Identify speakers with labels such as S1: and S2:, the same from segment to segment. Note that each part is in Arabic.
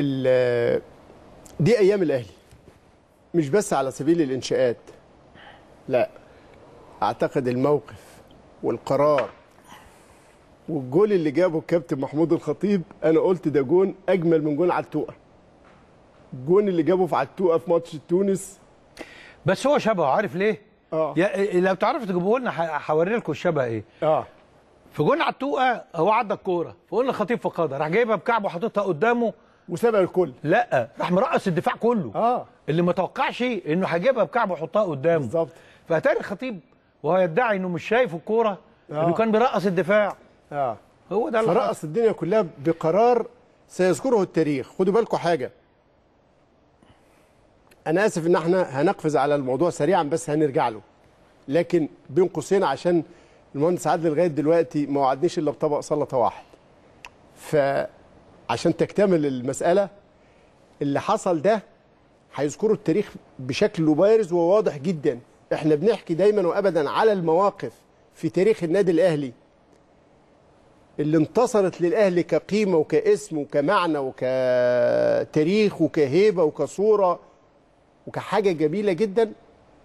S1: دي ايام الاهلي مش بس على سبيل الانشاءات لا اعتقد الموقف والقرار والجول اللي جابه الكابتن محمود الخطيب انا قلت ده جون اجمل من جون عتوقه الجون اللي جابه في عتوقه في ماتش تونس بس هو شبهه عارف ليه اه لو تعرفوا تجيبوه لنا هوري لكم الشبه ايه اه
S2: في جون عتوقه هو عدى الكوره فقلنا الخطيب فقدها راح جايبها بكعبه وحاططها قدامه وسابها الكل لا راح مرقص الدفاع كله اه اللي ما توقعش انه هيجيبها بكعبه ويحطها قدامه بالظبط فاتاري الخطيب وهو يدعي انه مش شايف الكوره آه. انه كان
S1: بيرقص الدفاع اه هو ده اللي فرقص الدنيا كلها بقرار سيذكره التاريخ خدوا بالكم حاجه انا اسف ان احنا هنقفز على الموضوع سريعا بس هنرجع له لكن بين قوسين عشان المهندس عادل لغايه دلوقتي ما وعدنيش الا بطبق سلطه واحد ف عشان تكتمل المساله اللي حصل ده هيذكروا التاريخ بشكل بارز وواضح جدا احنا بنحكي دايما وابدا على المواقف في تاريخ النادي الاهلي اللي انتصرت للاهلي كقيمه وكاسم وكمعنى وكتاريخ وكهيبه وكصوره وكحاجه جميله جدا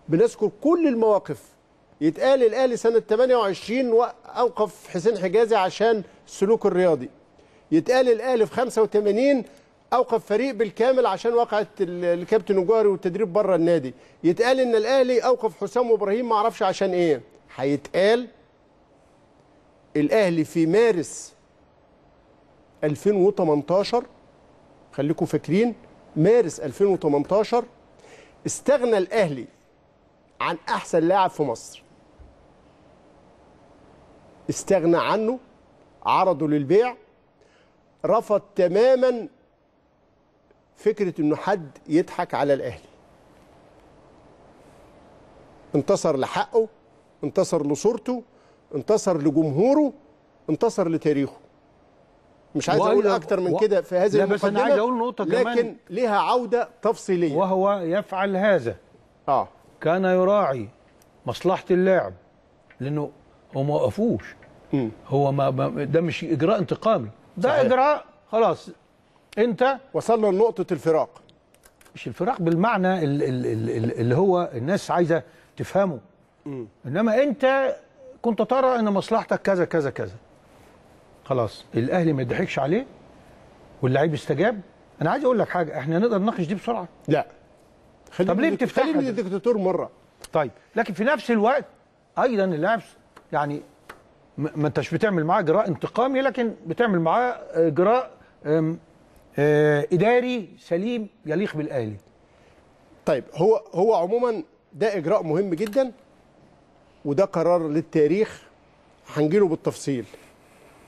S1: بنذكر كل المواقف يتقال الاهلي سنه 28 اوقف حسين حجازي عشان السلوك الرياضي يتقال الاهلي في 85 اوقف فريق بالكامل عشان وقعت الكابتن وجاري والتدريب بره النادي يتقال ان الاهلي اوقف حسام وابراهيم ما اعرفش عشان ايه هيتقال الاهلي في مارس 2018 خليكم فاكرين مارس 2018 استغنى الاهلي عن احسن لاعب في مصر استغنى عنه عرضه للبيع رفض تماما فكرة انه حد يضحك على الاهلي انتصر لحقه انتصر لصورته انتصر لجمهوره انتصر لتاريخه مش عايز اقول اكتر من كده في هذه لا بس انا عايز اقول نقطه لكن كمان لكن لها عوده تفصيليه وهو يفعل هذا اه
S2: كان يراعي مصلحه اللاعب لانه هو ما وقفوش هو ما ده مش اجراء انتقامي ده صحيح. اجراء خلاص انت وصلنا لنقطه الفراق مش الفراق بالمعنى اللي هو الناس عايزه تفهمه م. انما انت كنت ترى ان مصلحتك كذا كذا كذا خلاص الاهلي ما يضحكش عليه واللعيب استجاب انا عايز اقول لك حاجه احنا نقدر نناقش دي بسرعه لا خلي طب ليه بتفتحها خلينا دكتاتور مره طيب لكن في نفس الوقت ايضا اللاعب يعني ما انتش بتعمل معاه جراء انتقامي لكن بتعمل معاه اجراء آه،
S1: آه، اداري سليم يليق بالاهلي طيب هو هو عموما ده اجراء مهم جدا وده قرار للتاريخ هنجيله بالتفصيل